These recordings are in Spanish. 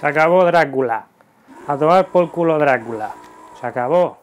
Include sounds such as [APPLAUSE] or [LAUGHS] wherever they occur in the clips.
Se acabó Drácula. A tomar por culo Drácula. Se acabó.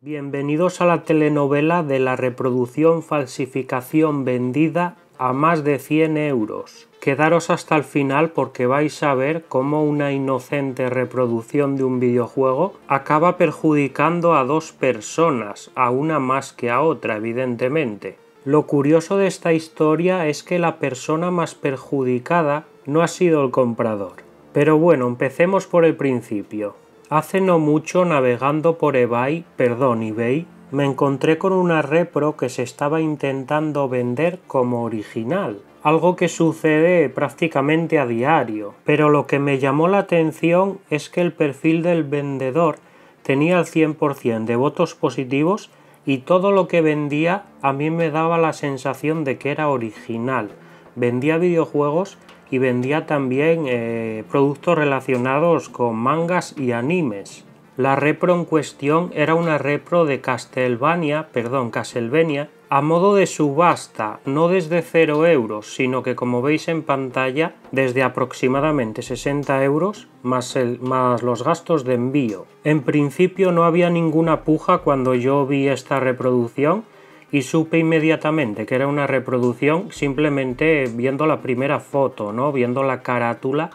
Bienvenidos a la telenovela de la reproducción falsificación vendida a más de 100 euros. Quedaros hasta el final porque vais a ver cómo una inocente reproducción de un videojuego acaba perjudicando a dos personas, a una más que a otra evidentemente. Lo curioso de esta historia es que la persona más perjudicada no ha sido el comprador, pero bueno, empecemos por el principio. Hace no mucho navegando por eBay, perdón eBay, me encontré con una repro que se estaba intentando vender como original, algo que sucede prácticamente a diario, pero lo que me llamó la atención es que el perfil del vendedor tenía el 100% de votos positivos y todo lo que vendía a mí me daba la sensación de que era original. Vendía videojuegos y vendía también eh, productos relacionados con mangas y animes. La repro en cuestión era una repro de Castlevania, perdón, Castlevania, a modo de subasta, no desde 0 euros, sino que como veis en pantalla, desde aproximadamente 60 euros más, más los gastos de envío. En principio no había ninguna puja cuando yo vi esta reproducción, y supe inmediatamente que era una reproducción simplemente viendo la primera foto, ¿no? Viendo la carátula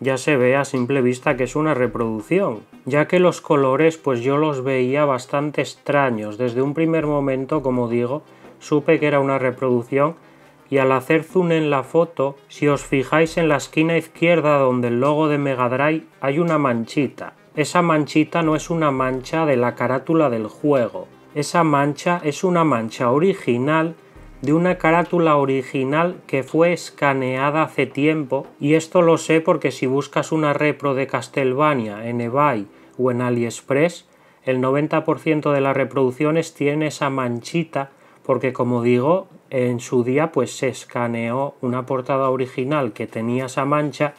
ya se ve a simple vista que es una reproducción, ya que los colores pues yo los veía bastante extraños. Desde un primer momento, como digo, supe que era una reproducción y al hacer zoom en la foto, si os fijáis en la esquina izquierda donde el logo de Mega Drive hay una manchita. Esa manchita no es una mancha de la carátula del juego, esa mancha es una mancha original de una carátula original que fue escaneada hace tiempo y esto lo sé porque si buscas una repro de Castlevania en eBay o en AliExpress, el 90% de las reproducciones tiene esa manchita porque como digo, en su día pues se escaneó una portada original que tenía esa mancha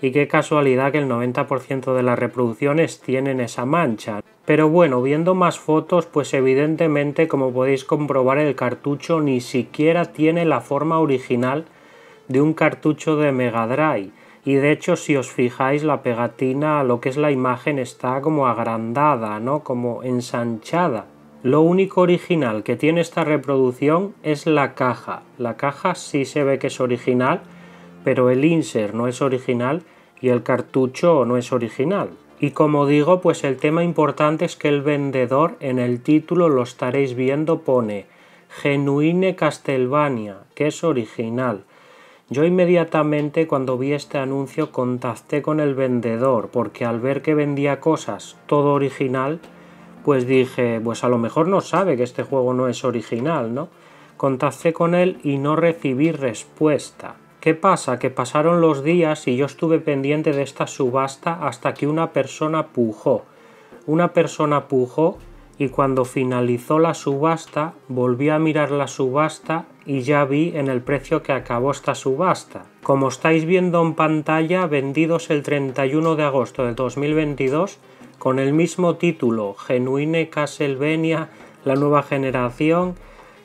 y qué casualidad que el 90% de las reproducciones tienen esa mancha. Pero bueno, viendo más fotos, pues evidentemente como podéis comprobar el cartucho ni siquiera tiene la forma original de un cartucho de Mega Drive. Y de hecho, si os fijáis, la pegatina, lo que es la imagen, está como agrandada, ¿no? Como ensanchada. Lo único original que tiene esta reproducción es la caja. La caja sí se ve que es original, pero el insert no es original y el cartucho no es original. Y como digo, pues el tema importante es que el vendedor en el título lo estaréis viendo pone Genuine Castlevania, que es original. Yo inmediatamente cuando vi este anuncio contacté con el vendedor porque al ver que vendía cosas todo original, pues dije, pues a lo mejor no sabe que este juego no es original, ¿no? Contacté con él y no recibí respuesta pasa? Que pasaron los días y yo estuve pendiente de esta subasta hasta que una persona pujó. Una persona pujó y cuando finalizó la subasta volví a mirar la subasta y ya vi en el precio que acabó esta subasta. Como estáis viendo en pantalla, vendidos el 31 de agosto de 2022 con el mismo título, Genuine Castlevania, la nueva generación,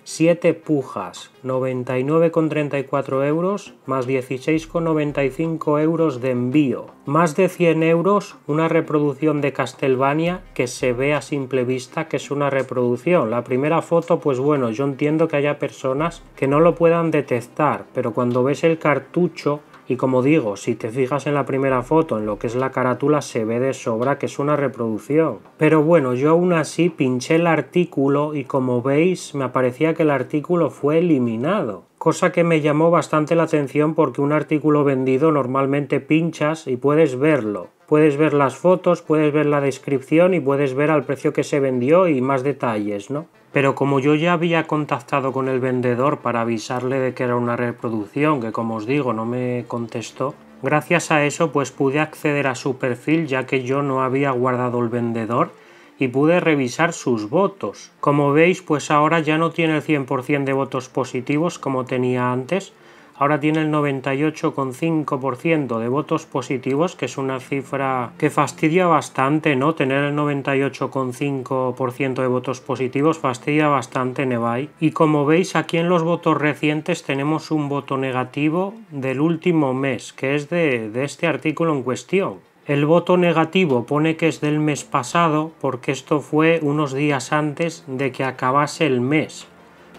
7 pujas, 99,34 euros más 16,95 euros de envío. Más de 100 euros una reproducción de Castlevania que se ve a simple vista que es una reproducción. La primera foto, pues bueno, yo entiendo que haya personas que no lo puedan detectar, pero cuando ves el cartucho y como digo, si te fijas en la primera foto, en lo que es la carátula, se ve de sobra que es una reproducción. Pero bueno, yo aún así pinché el artículo y como veis me aparecía que el artículo fue eliminado cosa que me llamó bastante la atención porque un artículo vendido normalmente pinchas y puedes verlo. Puedes ver las fotos, puedes ver la descripción y puedes ver al precio que se vendió y más detalles, ¿no? Pero como yo ya había contactado con el vendedor para avisarle de que era una reproducción, que como os digo no me contestó, gracias a eso pues pude acceder a su perfil ya que yo no había guardado el vendedor y pude revisar sus votos. Como veis pues ahora ya no tiene el 100% de votos positivos como tenía antes, ahora tiene el 98,5% de votos positivos, que es una cifra que fastidia bastante, ¿no? Tener el 98,5% de votos positivos fastidia bastante Nevai. Y como veis aquí en los votos recientes tenemos un voto negativo del último mes, que es de, de este artículo en cuestión. El voto negativo pone que es del mes pasado porque esto fue unos días antes de que acabase el mes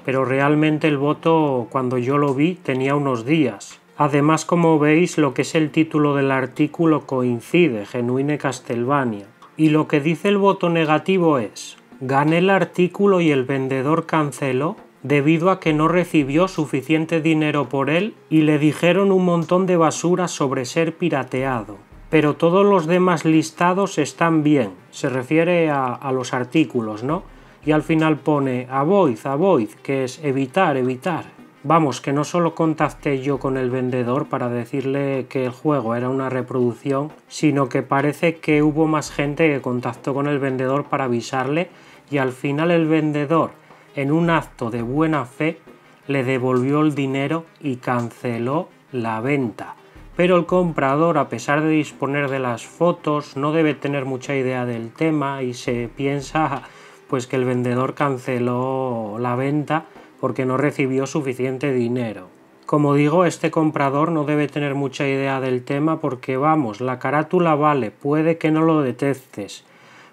pero realmente el voto cuando yo lo vi tenía unos días. Además, como veis, lo que es el título del artículo coincide, Genuine Castelvania. Y lo que dice el voto negativo es, gané el artículo y el vendedor canceló debido a que no recibió suficiente dinero por él y le dijeron un montón de basura sobre ser pirateado. Pero todos los demás listados están bien, se refiere a los artículos, ¿no? y al final pone a a avoid, que es evitar, evitar. Vamos, que no solo contacté yo con el vendedor para decirle que el juego era una reproducción, sino que parece que hubo más gente que contactó con el vendedor para avisarle y al final el vendedor, en un acto de buena fe, le devolvió el dinero y canceló la venta. Pero el comprador, a pesar de disponer de las fotos, no debe tener mucha idea del tema y se piensa pues que el vendedor canceló la venta porque no recibió suficiente dinero. Como digo, este comprador no debe tener mucha idea del tema porque vamos, la carátula vale, puede que no lo detectes,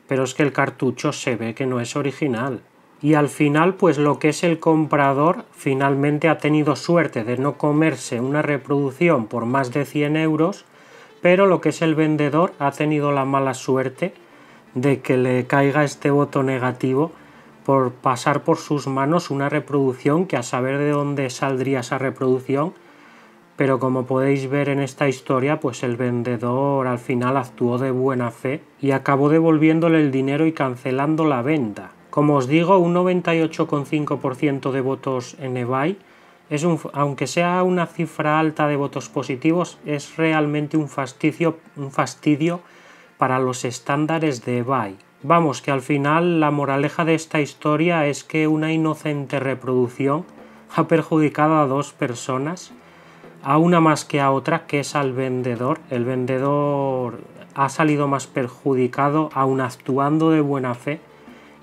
pero es que el cartucho se ve que no es original. Y al final, pues lo que es el comprador finalmente ha tenido suerte de no comerse una reproducción por más de 100 euros, pero lo que es el vendedor ha tenido la mala suerte de que le caiga este voto negativo por pasar por sus manos una reproducción que a saber de dónde saldría esa reproducción, pero como podéis ver en esta historia, pues el vendedor al final actuó de buena fe y acabó devolviéndole el dinero y cancelando la venta. Como os digo, un 98,5% de votos en eBay aunque sea una cifra alta de votos positivos, es realmente un fastidio, un fastidio para los estándares de Bay. Vamos, que al final la moraleja de esta historia es que una inocente reproducción [LAUGHS] ha perjudicado a dos personas, a una más que a otra, que es al vendedor. El vendedor ha salido más perjudicado aun actuando de buena fe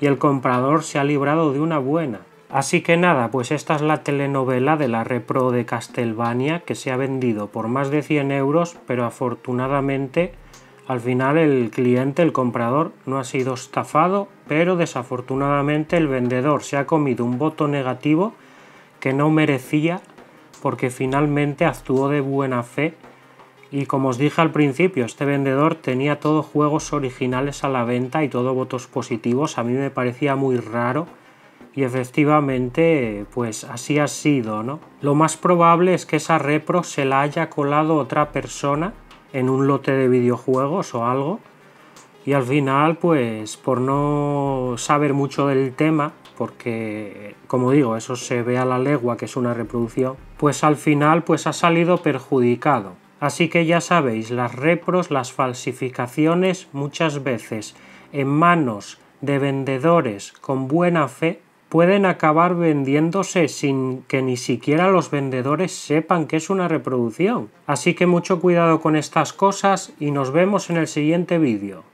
y el comprador se ha librado de una buena. Así que nada, pues esta es la telenovela de la Repro de Castelvania que se ha vendido por más de 100 euros, pero afortunadamente al final el cliente, el comprador, no ha sido estafado, pero desafortunadamente el vendedor se ha comido un voto negativo que no merecía porque finalmente actuó de buena fe y como os dije al principio, este vendedor tenía todos juegos originales a la venta y todo votos positivos, a mí me parecía muy raro y efectivamente pues así ha sido, ¿no? Lo más probable es que esa repro se la haya colado otra persona en un lote de videojuegos o algo. Y al final, pues por no saber mucho del tema, porque como digo, eso se ve a la legua que es una reproducción, pues al final pues ha salido perjudicado. Así que ya sabéis, las repros, las falsificaciones muchas veces en manos de vendedores con buena fe pueden acabar vendiéndose sin que ni siquiera los vendedores sepan que es una reproducción. Así que mucho cuidado con estas cosas y nos vemos en el siguiente vídeo.